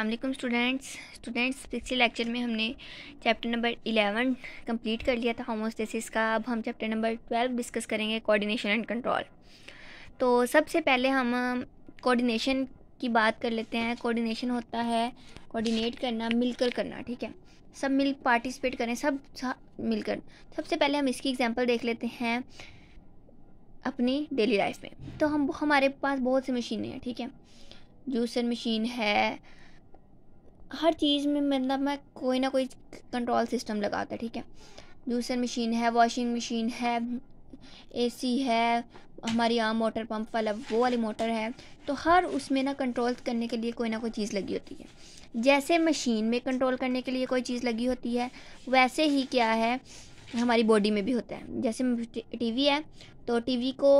अल्लाम students students पिछले lecture में हमने चैप्टर नंबर एलेवन कंप्लीट कर लिया था होमोस्टेसिस का अब हम चैप्टर नंबर ट्वेल्व डिस्कस करेंगे कोऑर्डिनेशन एंड कंट्रोल तो सबसे पहले हम कोऑर्डिनेशन की बात कर लेते हैं कोऑर्डिनेशन होता है कोऑर्डिनेट करना मिलकर करना ठीक है सब मिल पार्टिसिपेट करें सब मिलकर सबसे पहले हम इसकी एग्जाम्पल देख लेते हैं अपनी डेली लाइफ में तो हम हमारे पास बहुत सी मशीनें हैं ठीक है जूसर मशीन है हर चीज़ में मतलब मैं कोई ना कोई कंट्रोल सिस्टम लगाता ठीक है जूसर मशीन है वॉशिंग मशीन है एसी है हमारी यहाँ मोटर पंप वाला वो वाली मोटर है तो हर उसमें ना कंट्रोल करने के लिए कोई ना कोई चीज़ लगी होती है जैसे मशीन में कंट्रोल करने के लिए कोई चीज़ लगी होती है वैसे ही क्या है हमारी बॉडी में भी होता है जैसे टीवी है तो टीवी को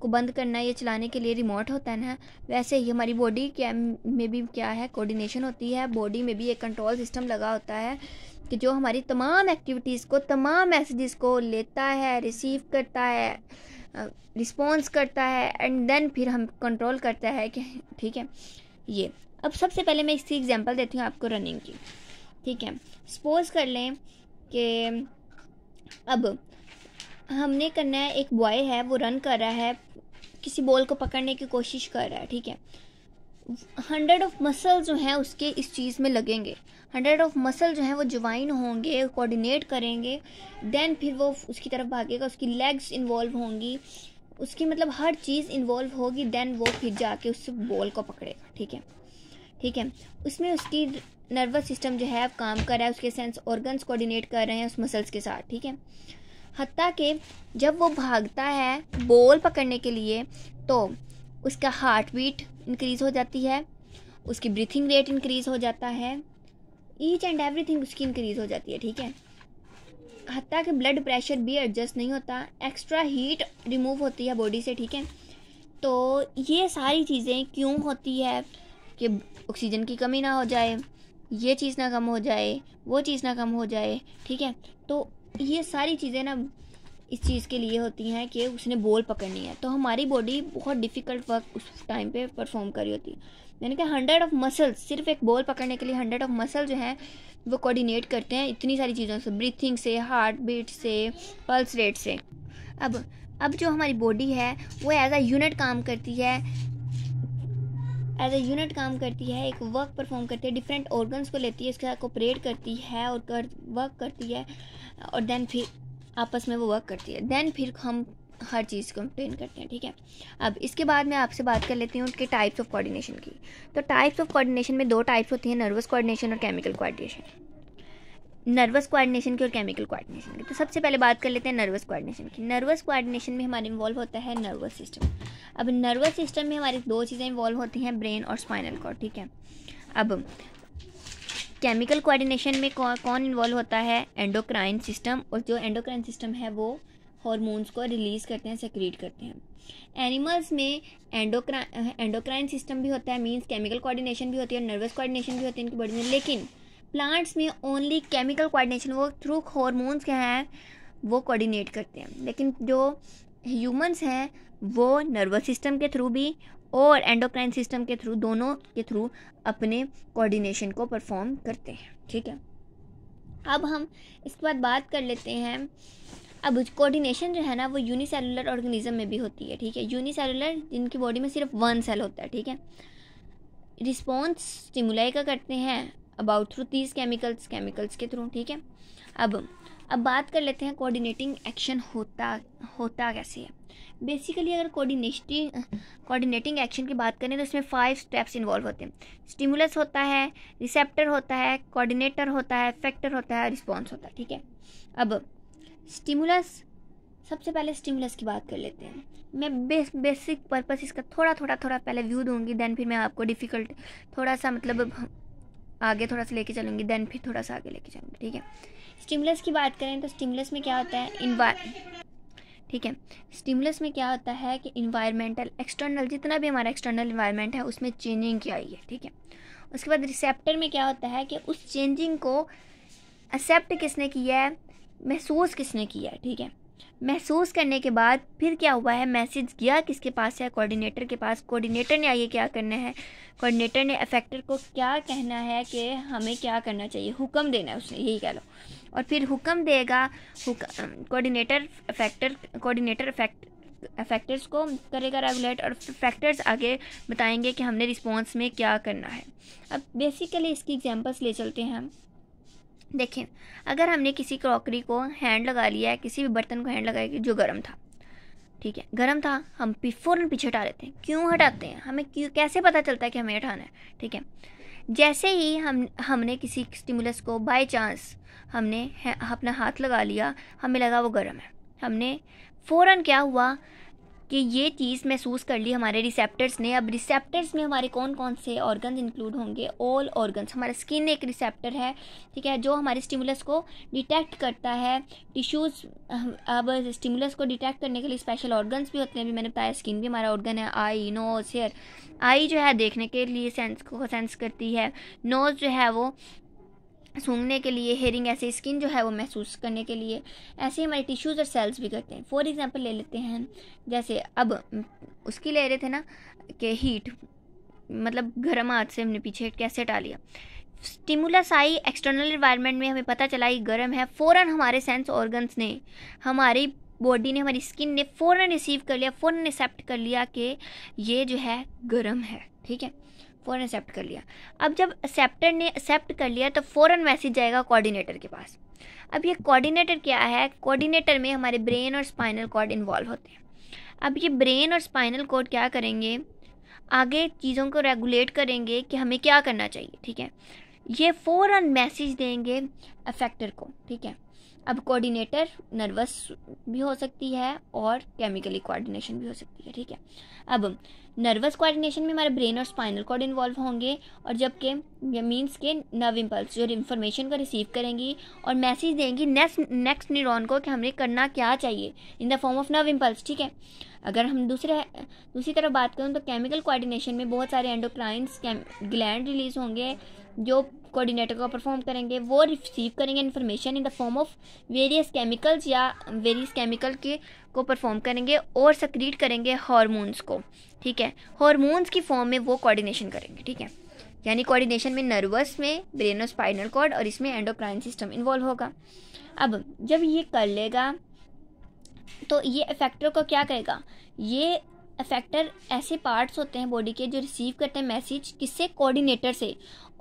को बंद करना या चलाने के लिए रिमोट होता है ना वैसे ही हमारी बॉडी क्या में भी क्या है कोऑर्डिनेशन होती है बॉडी में भी एक कंट्रोल सिस्टम लगा होता है कि जो हमारी तमाम एक्टिविटीज़ को तमाम मैसेजेस को लेता है रिसीव करता है रिस्पॉन्स करता है एंड देन फिर हम कंट्रोल करता है कि ठीक है ये अब सबसे पहले मैं इसकी एग्जांपल देती हूँ आपको रनिंग की ठीक है सपोज़ कर लें कि अब हमने करना है एक बॉय है वो रन कर रहा है किसी बॉल को पकड़ने की कोशिश कर रहा है ठीक है हंड्रेड ऑफ मसल जो हैं उसके इस चीज़ में लगेंगे हंड्रेड ऑफ मसल जो हैं वो ज्वाइन होंगे कोऑर्डिनेट करेंगे देन फिर वो उसकी तरफ भागेगा उसकी लेग्स इन्वॉल्व होंगी उसकी मतलब हर चीज़ इन्वॉल्व होगी देन वो फिर जाके उस बॉल को पकड़ेगा ठीक है ठीक है उसमें उसकी नर्वस सिस्टम जो है अब काम कर रहा है उसके सेंस ऑर्गन्स कोऑर्डिनेट कर रहे हैं उस मसल्स के साथ ठीक है हती के जब वो भागता है बॉल पकड़ने के लिए तो उसका हार्ट बीट इंक्रीज़ हो जाती है उसकी ब्रीथिंग रेट इंक्रीज़ हो जाता है ईच एंड एवरीथिंग उसकी इंक्रीज़ हो जाती है ठीक है हती के ब्लड प्रेशर भी एडजस्ट नहीं होता एक्स्ट्रा हीट रिमूव होती है बॉडी से ठीक है तो ये सारी चीज़ें क्यों होती है कि ऑक्सीजन की कमी ना हो जाए ये चीज़ ना कम हो जाए वो चीज़ ना कम हो जाए ठीक है तो ये सारी चीज़ें ना इस चीज़ के लिए होती हैं कि उसने बॉल पकड़नी है तो हमारी बॉडी बहुत डिफ़िकल्ट वर्क उस टाइम पे परफॉर्म कर रही होती है यानी कि हंड्रेड ऑफ मसल्स सिर्फ एक बॉल पकड़ने के लिए हंड्रेड ऑफ मसल जो हैं वो कोऑर्डिनेट करते हैं इतनी सारी चीज़ों से ब्रीथिंग से हार्ट बीट से पल्स रेट से अब अब जो हमारी बॉडी है वो एज अ यूनिट काम करती है एज ए यूनिट काम करती है एक वर्क परफॉर्म करती है डिफरेंट ऑर्गन्स को लेती है उसके साथ कोपरेट करती है और कर वर्क करती है और देन फिर आपस में वो वर्क करती है देन फिर हम हर चीज़ को कंप्लेन करते हैं ठीक है अब इसके बाद मैं आपसे बात कर लेती हूँ उनके टाइप्स ऑफ कोऑर्डिनेशन की तो टाइप्स ऑफ कोऑर्डिनेशन में दो टाइप्स होती हैं नर्वस कोऑर्डिनेशन और केमिकल कोऑर्डिनेशन नर्वस कोऑर्डिनेशन की और केमिकल कोऑर्डिनेशन की तो सबसे पहले बात कर लेते हैं नर्वस कोऑर्डिनेशन की नर्वस कोऑर्डिनेशन में हमारे इन्वॉल्व होता है नर्वस सिस्टम अब नर्वस सिस्टम में हमारी दो चीज़ें इन्वॉल्व होती हैं ब्रेन और स्पाइनल कॉर्ड ठीक है अब केमिकल कोऑर्डिनेशन में कौन इन्वॉल्व होता है एंडोक्राइन सिस्टम और जो एंडोक्राइन सिस्टम है वो हॉर्मोन्स को रिलीज़ करते हैं सेक्रीट करते हैं एनिमल्स में एंडोक्राइन एंडोक्राइन सिस्टम भी होता है मींस केमिकल कोऑर्डिनेशन भी होती है और नर्वस कोऑर्डिनेशन भी होती है इनकी बॉडी में लेकिन प्लांट्स में ओनली केमिकल कोऑर्डिनेशन वो थ्रू हॉर्मोन्स के हैं वो कोऑर्डिनेट करते हैं लेकिन जो ह्यूमंस हैं वो नर्वस सिस्टम के थ्रू भी और एंडोक्राइन सिस्टम के थ्रू दोनों के थ्रू अपने कोऑर्डिनेशन को परफॉर्म करते हैं ठीक है अब हम इसके बाद बात कर लेते हैं अब कोऑर्डिनेशन जो है ना वो यूनिसेलुलर ऑर्गेनिज्म में भी होती है ठीक है यूनिसेलुलर जिनकी बॉडी में सिर्फ वन सेल होता है ठीक है रिस्पॉन्स स्टिमुलाई का करते हैं about through these chemicals chemicals के थ्रू ठीक है अब अब बात कर लेते हैं कोऑर्डिनेटिंग एक्शन होता होता कैसे है बेसिकली अगर कोऑर्डिनेटिंग कोऑर्डिनेटिंग एक्शन की बात करें तो इसमें फाइव स्टेप्स इन्वॉल्व होते हैं स्टिमुलस होता है रिसेप्टर होता है कोऑर्डिनेटर होता है फैक्टर होता है रिस्पॉन्स होता है ठीक है अब स्टिमुलस सबसे पहले स्टिमुलस की बात कर लेते हैं मैं बेस बेसिक पर्पस इसका थोड़ा थोड़ा थोड़ा पहले व्यू दूंगी देन फिर मैं आपको डिफ़िकल्ट थोड़ा सा मतलब आगे थोड़ा सा लेके चलूँगी देन फिर थोड़ा सा आगे लेके चलूँगी ठीक है स्टिमुलस की बात करें तो स्टिमुलस में क्या होता है इन्वा ठीक है स्टिमुलस में क्या होता है कि इन्वायरमेंटल एक्सटर्नल जितना भी हमारा एक्सटर्नल इन्वायरमेंट है उसमें चेंजिंग की आई है ठीक है उसके बाद रिसेप्टर में क्या होता है कि उस चेंजिंग को एक्सेप्ट किसने किया है महसूस किसने किया है ठीक है महसूस करने के बाद फिर क्या हुआ है मैसेज गया किसके पास है कोऑर्डिनेटर के पास कोऑर्डिनेटर ने आइए क्या करना है कोऑर्डिनेटर ने अफेक्टर को क्या कहना है कि हमें क्या करना चाहिए हुक्म देना है उसने यही कह लो और फिर हुक्म देगा coordinator effector coordinator affect factors को करेगा रेगुलेट और फैक्टर्स आगे बताएंगे कि हमने रिस्पॉन्स में क्या करना है अब बेसिकली इसकी एग्जांपल्स ले चलते हैं हम देखें अगर हमने किसी क्रॉकरी को हैंड लगा लिया है किसी भी बर्तन को हैंड लगाया जो गर्म था ठीक है गर्म था हम फ़ौरन पीछे हटा लेते हैं क्यों हटाते हैं हमें क्यों कैसे पता चलता है कि हमें हटाना है ठीक है जैसे ही हम हमने किसी स्टिमुलस को बाय चांस हमने अपना हाथ लगा लिया हमें लगा वो गर्म है हमने फ़ौरन क्या हुआ कि ये चीज़ महसूस कर ली हमारे रिसेप्टर्स ने अब रिसेप्टर्स में हमारे कौन कौन से ऑर्गन इंक्लूड होंगे ऑल ऑर्गन्स हमारा स्किन एक रिसेप्टर है ठीक है जो हमारे स्टिमुलस को डिटेक्ट करता है टिश्यूज़ अब स्टिमुलस को डिटेक्ट करने के लिए स्पेशल ऑर्गन्स भी होते हैं अभी मैंने बताया स्किन भी हमारा ऑर्गन है आई नोज हेयर आई जो है देखने के लिए सेंस को सेंस करती है नोज जो है वो सूंघने के लिए हेयरिंग ऐसे स्किन जो है वो महसूस करने के लिए ऐसे हमारे टिश्यूज़ और सेल्स भी करते हैं फॉर एग्ज़ाम्पल ले लेते हैं जैसे अब उसकी ले रहे थे ना कि हीट मतलब गर्म हाथ से हमने पीछे कैसे हटा लिया स्टिमुलस आई एक्सटर्नल इन्वायरमेंट में हमें पता चला ये गर्म है फ़ौर हमारे सेंस ऑर्गन्स ने हमारी बॉडी ने हमारी स्किन ने फ़ौर रिसीव कर लिया फ़ौर एक्सेप्ट कर लिया कि ये जो है गर्म है ठीक है फ़ौरन एक्सेप्ट कर लिया अब जब एक्सेप्टर ने एक्सेप्ट कर लिया तो फ़ौरन मैसेज जाएगा कोऑर्डिनेटर के पास अब ये कोऑर्डिनेटर क्या है कोऑर्डिनेटर में हमारे ब्रेन और स्पाइनल कॉर्ड इन्वॉल्व होते हैं अब ये ब्रेन और स्पाइनल कॉर्ड क्या करेंगे आगे चीज़ों को रेगुलेट करेंगे कि हमें क्या करना चाहिए ठीक है ये फ़ौरन मैसेज देंगे अफेक्टर को ठीक है अब कोऑर्डिनेटर नर्वस भी हो सकती है और केमिकली कोऑर्डिनेशन भी हो सकती है ठीक है अब नर्वस कोऑर्डिनेशन में हमारा ब्रेन और स्पाइनल कॉर्ड इन्वॉल्व होंगे और जबकि ये मीन्स के नर्व इम्पल्स जो इन्फॉर्मेशन को रिसीव करेंगी और मैसेज देंगी नेक्स्ट नेक्स्ट न्यूरॉन को कि हमें करना क्या चाहिए in the form of nerve impulse ठीक है अगर हम दूसरे दूसरी तरफ बात करूँ तो केमिकल कोऑर्डिनेशन में बहुत सारे एंडोक्राइन्स ग्लैंड रिलीज होंगे जो कोऑर्डिनेटर को परफॉर्म करेंगे वो रिसीव करेंगे information in the form of various chemicals या वेरियस केमिकल के को परफॉर्म करेंगे और सक्रीट करेंगे हार्मोन्स को ठीक है हार्मोन्स की फॉर्म में वो कोऑर्डिनेशन करेंगे ठीक है यानी कोऑर्डिनेशन में नर्वस में ब्रेन और स्पाइनल कॉर्ड और इसमें एंडोक्राइन सिस्टम इन्वॉल्व होगा अब जब ये कर लेगा तो ये इफेक्टर को क्या करेगा ये अफेक्टर ऐसे पार्ट्स होते हैं बॉडी के जो रिसीव करते हैं मैसेज किससे कोऑर्डिनेटर से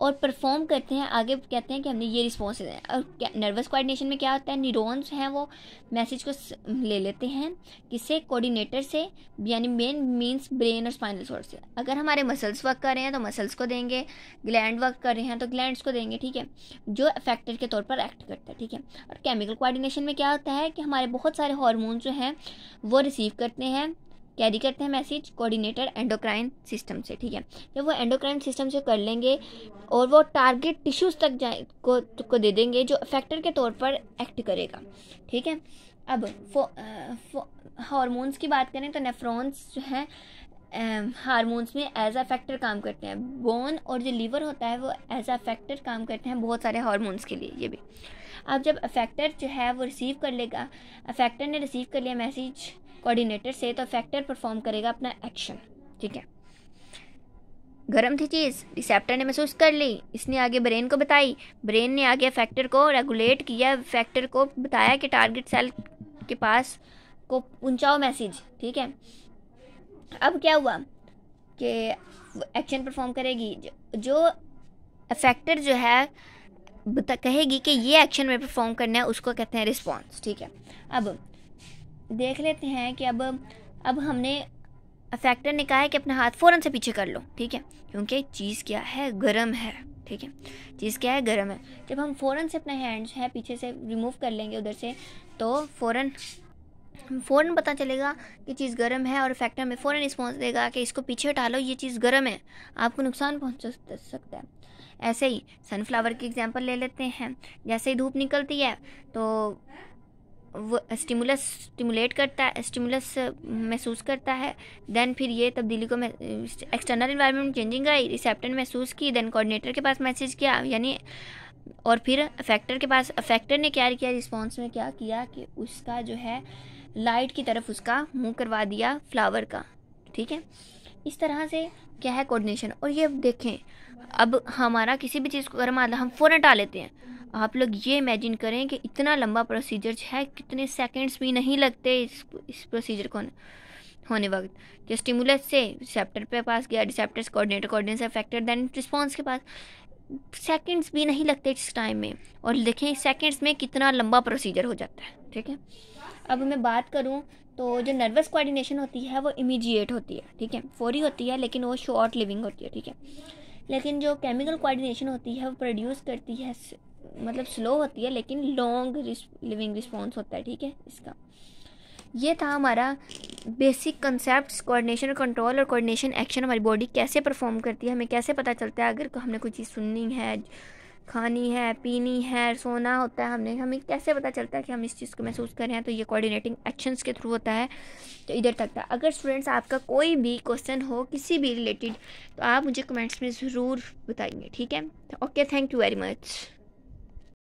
और परफॉर्म करते हैं आगे कहते हैं कि हमने ये रिस्पॉन्स देना है और नर्वस कोऑर्डिनेशन में क्या होता है न्यूरॉन्स हैं वो मैसेज को ले लेते हैं किससे कोऑर्डिनेटर से यानी मेन मीन्स ब्रेन और स्पाइनल कॉर्ड से अगर हमारे मसल्स वर्क कर रहे हैं तो मसल्स को देंगे ग्लैंड वर्क कर रहे हैं तो ग्लैंड्स को देंगे ठीक है जो अफेक्टर के तौर पर एक्ट करता है ठीक है और केमिकल कोऑर्डिनेशन में क्या होता है कि हमारे बहुत सारे हॉर्मोन जो हैं वो रिसीव करते हैं कैरी करते हैं मैसेज कोऑर्डिनेटर एंडोक्राइन सिस्टम से ठीक है जब वो एंडोक्राइन सिस्टम से कर लेंगे और वो टारगेट टिश्यूज़ तक जाए को, को दे देंगे जो फैक्टर के तौर पर एक्ट करेगा ठीक है अब हारमोन्स की बात करें तो नेफ्रॉन्स जो हैं हारमोन्स में एज अ फैक्टर काम करते हैं बोन और जो लीवर होता है वो एज अ फैक्टर काम करते हैं बहुत सारे हारमोन्स के लिए ये भी अब जब अफेक्टर जो है वो रिसीव कर लेगा अफेक्टर ने रिसीव कर लिया मैसेज कोऑर्डिनेटर से तो फैक्टर परफॉर्म करेगा अपना एक्शन ठीक है गर्म थी चीज़ रिसेप्टर ने महसूस कर ली इसने आगे ब्रेन को बताई ब्रेन ने आगे फैक्टर को रेगुलेट किया फैक्टर को बताया कि टारगेट सेल के पास को पहुंचाओ मैसेज ठीक है अब क्या हुआ कि एक्शन परफॉर्म करेगी जो फैक्टर जो है बता कहेगी कि ये एक्शन में परफॉर्म करना है उसको कहते हैं रिस्पॉन्स ठीक है अब देख लेते हैं कि अब अब हमने फैक्टर ने कहा है कि अपना हाथ फ़ौरन से पीछे कर लो ठीक है क्योंकि चीज़ क्या है गर्म है ठीक है चीज़ क्या है गर्म है जब हम फ़ौरन से अपना हैंड्स हैं पीछे से रिमूव कर लेंगे उधर से तो फ़ौरन फ़ौरन पता चलेगा कि चीज़ गर्म है और फैक्टर में फ़ौरन रिस्पॉन्स देगा कि इसको पीछे हटा लो ये चीज़ गर्म है आपको नुकसान पहुँच सकता है ऐसे ही सनफ्लावर की एग्जांपल ले लेते हैं जैसे ही धूप निकलती है तो वो स्टिमुलस स्टिमुलेट करता है स्टिमुलस महसूस करता है देन फिर ये तब्दीली को external environment changing eye receptor महसूस की देन कोऑर्डिनेटर के पास मैसेज किया यानी और फिर अफेक्टर के पास अफेक्टर ने क्या किया रिस्पॉन्स में क्या किया कि उसका जो है लाइट की तरफ उसका मुँह करवा दिया फ्लावर का ठीक है इस तरह से क्या है कोऑर्डिनेशन और ये देखें अब हमारा किसी भी चीज़ को अगर मान लो हम फ़ौरन हटा लेते हैं आप लोग ये इमेजिन करें कि इतना लंबा प्रोसीजर है कितने सेकंड्स भी नहीं लगते इस इस प्रोसीजर को होने वक्त जो स्टिमुलस से रिसेप्टर पे पास गया receptor coordinator coordinator affected then response के पास सेकंड्स भी नहीं लगते इस टाइम में और देखें सेकेंड्स में कितना लंबा प्रोसीजर हो जाता है ठीक है अब मैं बात करूँ तो जो नर्वस कोऑर्डिनेशन होती है वो इमीडिएट होती है ठीक है फौरी होती है लेकिन वो शॉर्ट लिविंग होती है ठीक है लेकिन जो केमिकल कोऑर्डिनेशन होती है वो प्रोड्यूस करती है मतलब स्लो होती है लेकिन लॉन्ग लिविंग रिस्पॉन्स होता है ठीक है इसका ये था हमारा बेसिक कंसेप्ट कोऑर्डिनेशन कंट्रोल और कोऑर्डिनेशन एक्शन हमारी बॉडी कैसे परफॉर्म करती है हमें कैसे पता चलता है अगर हमने कोई चीज़ सुननी है खानी है पीनी है सोना होता है हमने हमें कैसे पता चलता है कि हम इस चीज़ को महसूस कर रहे हैं तो ये कोऑर्डिनेटिंग एक्शंस के थ्रू होता है तो इधर तक था अगर स्टूडेंट्स आपका कोई भी क्वेश्चन हो किसी भी रिलेटेड तो आप मुझे कमेंट्स में ज़रूर बताएंगे ठीक है okay thank you very much